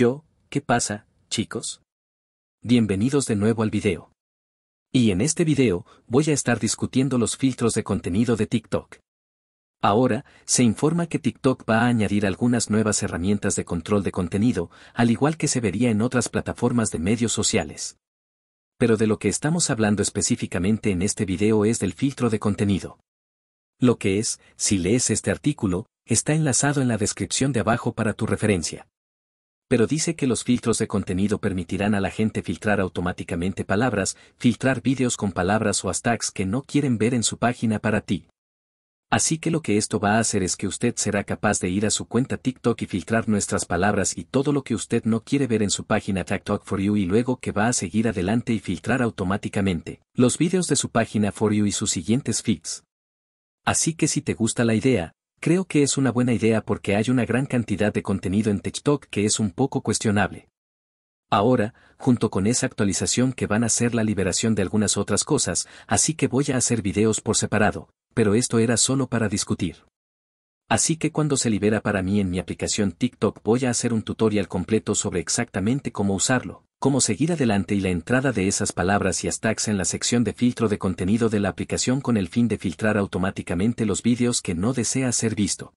Yo, ¿qué pasa, chicos? Bienvenidos de nuevo al video. Y en este video, voy a estar discutiendo los filtros de contenido de TikTok. Ahora, se informa que TikTok va a añadir algunas nuevas herramientas de control de contenido, al igual que se vería en otras plataformas de medios sociales. Pero de lo que estamos hablando específicamente en este video es del filtro de contenido. Lo que es, si lees este artículo, está enlazado en la descripción de abajo para tu referencia pero dice que los filtros de contenido permitirán a la gente filtrar automáticamente palabras, filtrar vídeos con palabras o hashtags que no quieren ver en su página para ti. Así que lo que esto va a hacer es que usted será capaz de ir a su cuenta TikTok y filtrar nuestras palabras y todo lo que usted no quiere ver en su página TikTok for You y luego que va a seguir adelante y filtrar automáticamente los vídeos de su página for You y sus siguientes feeds. Así que si te gusta la idea, Creo que es una buena idea porque hay una gran cantidad de contenido en TikTok que es un poco cuestionable. Ahora, junto con esa actualización que van a ser la liberación de algunas otras cosas, así que voy a hacer videos por separado, pero esto era solo para discutir. Así que cuando se libera para mí en mi aplicación TikTok voy a hacer un tutorial completo sobre exactamente cómo usarlo, cómo seguir adelante y la entrada de esas palabras y hashtags en la sección de filtro de contenido de la aplicación con el fin de filtrar automáticamente los vídeos que no desea ser visto.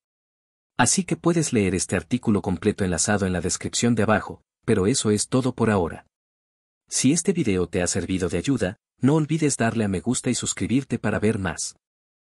Así que puedes leer este artículo completo enlazado en la descripción de abajo, pero eso es todo por ahora. Si este video te ha servido de ayuda, no olvides darle a me gusta y suscribirte para ver más.